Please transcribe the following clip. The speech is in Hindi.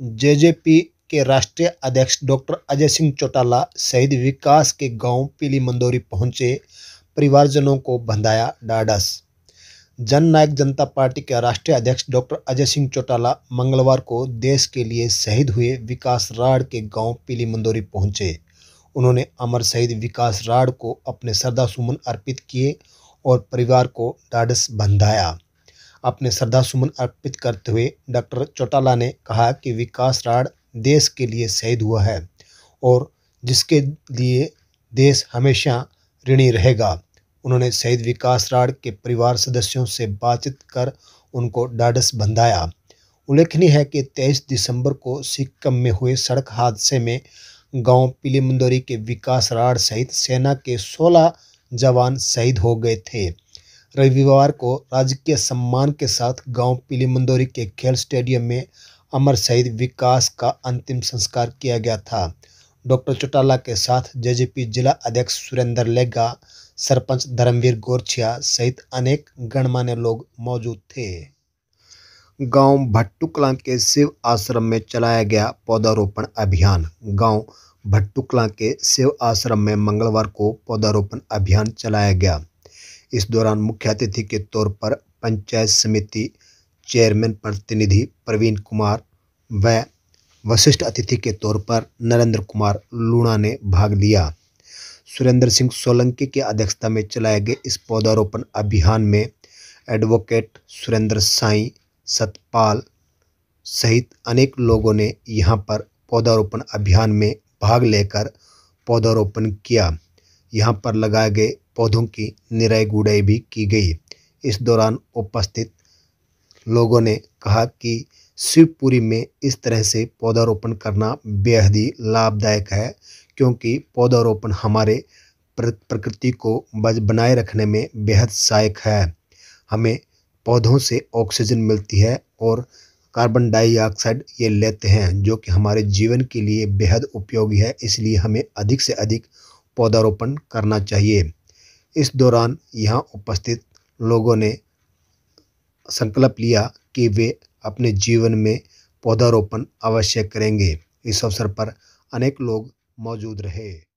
जेजेपी के राष्ट्रीय अध्यक्ष डॉक्टर अजय सिंह चौटाला शहीद विकास के गांव पीली मंदोरी पहुंचे परिवारजनों को बंधाया डाडस जन नायक जनता पार्टी के राष्ट्रीय अध्यक्ष डॉक्टर अजय सिंह चौटाला मंगलवार को देश के लिए शहीद हुए विकास राड के गांव पीली मंदोरी पहुंचे उन्होंने अमर शहीद विकास राड को अपने श्रद्धा सुमन अर्पित किए और परिवार को डाडस बंधाया अपने श्रद्धा सुमन अर्पित करते हुए डॉक्टर चौटाला ने कहा कि विकास राड देश के लिए शहीद हुआ है और जिसके लिए देश हमेशा ऋणी रहेगा उन्होंने शहीद विकास राड के परिवार सदस्यों से बातचीत कर उनको डाडस बंधाया उल्लेखनीय है कि 23 दिसंबर को सिक्किम में हुए सड़क हादसे में गांव पीलीमंदोरी के विकास राड सहित सेना के 16 जवान शहीद हो गए थे रविवार को राजकीय सम्मान के साथ गांव पीली मंदोरी के खेल स्टेडियम में अमर शहीद विकास का अंतिम संस्कार किया गया था डॉक्टर चौटाला के साथ जेजेपी जिला अध्यक्ष सुरेंद्र लेगा सरपंच धर्मवीर गोरछिया सहित अनेक गणमान्य लोग मौजूद थे गांव भट्टू कलां के शिव आश्रम में चलाया गया पौधारोपण अभियान गांव भट्टू कलां के शिव आश्रम में मंगलवार को पौधारोपण अभियान चलाया गया इस दौरान मुख्य अतिथि के तौर पर पंचायत समिति चेयरमैन प्रतिनिधि प्रवीण कुमार व वशिष्ठ अतिथि के तौर पर नरेंद्र कुमार लूणा ने भाग लिया सुरेंद्र सिंह सोलंकी की अध्यक्षता में चलाए गए इस पौधारोपण अभियान में एडवोकेट सुरेंद्र साई सतपाल सहित अनेक लोगों ने यहाँ पर पौधारोपण अभियान में भाग लेकर पौधारोपण किया यहाँ पर लगाए गए पौधों की निराई गुड़ाई भी की गई इस दौरान उपस्थित लोगों ने कहा कि शिवपुरी में इस तरह से पौधारोपण करना बेहद ही लाभदायक है क्योंकि पौधारोपण हमारे प्रकृति को बज बनाए रखने में बेहद सहायक है हमें पौधों से ऑक्सीजन मिलती है और कार्बन डाइऑक्साइड ये लेते हैं जो कि हमारे जीवन के लिए बेहद उपयोगी है इसलिए हमें अधिक से अधिक पौधारोपण करना चाहिए इस दौरान यहाँ उपस्थित लोगों ने संकल्प लिया कि वे अपने जीवन में पौधारोपण अवश्य करेंगे इस अवसर पर अनेक लोग मौजूद रहे